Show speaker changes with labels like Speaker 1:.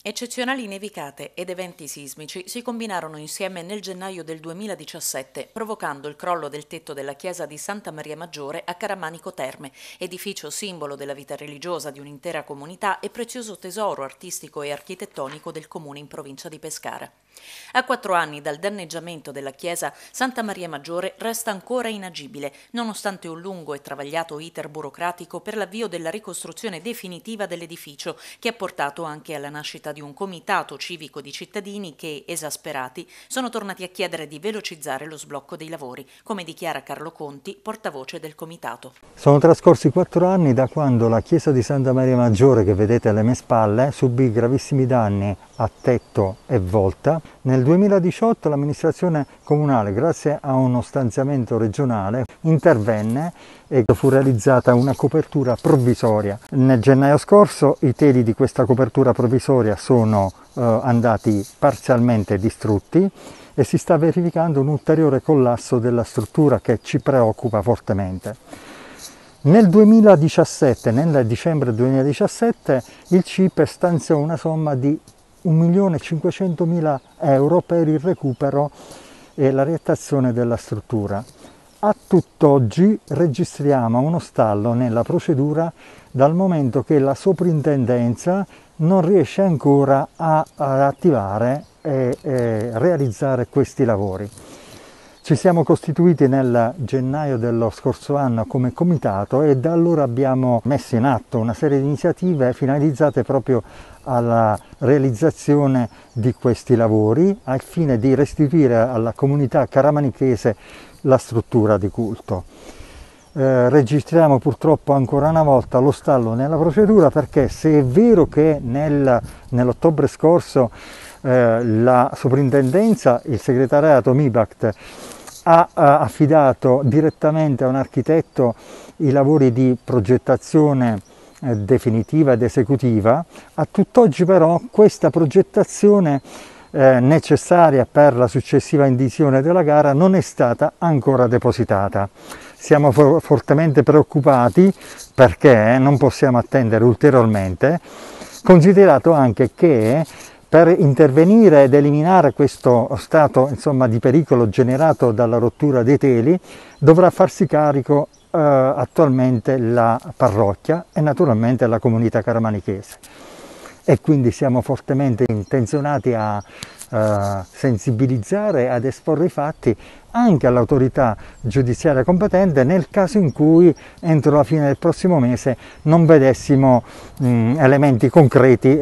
Speaker 1: Eccezionali nevicate ed eventi sismici si combinarono insieme nel gennaio del 2017, provocando il crollo del tetto della chiesa di Santa Maria Maggiore a Caramanico Terme, edificio simbolo della vita religiosa di un'intera comunità e prezioso tesoro artistico e architettonico del comune in provincia di Pescara. A quattro anni dal danneggiamento della chiesa, Santa Maria Maggiore resta ancora inagibile, nonostante un lungo e travagliato iter burocratico per l'avvio della ricostruzione definitiva dell'edificio, che ha portato anche alla nascita di un comitato civico di cittadini che, esasperati, sono tornati a chiedere di velocizzare lo sblocco dei lavori, come dichiara Carlo Conti, portavoce del comitato.
Speaker 2: Sono trascorsi quattro anni da quando la chiesa di Santa Maria Maggiore, che vedete alle mie spalle, subì gravissimi danni a tetto e volta nel 2018 l'amministrazione comunale, grazie a uno stanziamento regionale, intervenne e fu realizzata una copertura provvisoria. Nel gennaio scorso i teli di questa copertura provvisoria sono eh, andati parzialmente distrutti e si sta verificando un ulteriore collasso della struttura che ci preoccupa fortemente. Nel 2017, nel dicembre 2017, il CIPE stanziò una somma di 1.500.000 euro per il recupero e la riattazione della struttura. A tutt'oggi registriamo uno stallo nella procedura dal momento che la soprintendenza non riesce ancora a, attivare e, e realizzare questi lavori. Ci siamo costituiti nel gennaio dello scorso anno come comitato e da allora abbiamo messo in atto una serie di iniziative finalizzate proprio alla realizzazione di questi lavori al fine di restituire alla comunità caramanichese la struttura di culto. Eh, registriamo purtroppo ancora una volta lo stallo nella procedura perché se è vero che nel, nell'ottobre scorso eh, la soprintendenza, il segretariato MIBACT ha affidato direttamente a un architetto i lavori di progettazione eh, definitiva ed esecutiva, a tutt'oggi però questa progettazione eh, necessaria per la successiva indizione della gara non è stata ancora depositata. Siamo fortemente preoccupati perché non possiamo attendere ulteriormente, considerato anche che per intervenire ed eliminare questo stato insomma, di pericolo generato dalla rottura dei teli dovrà farsi carico eh, attualmente la parrocchia e naturalmente la comunità caramanichese e quindi siamo fortemente intenzionati a eh, sensibilizzare ad esporre i fatti anche all'autorità giudiziaria competente nel caso in cui entro la fine del prossimo mese non vedessimo mh, mm, elementi concreti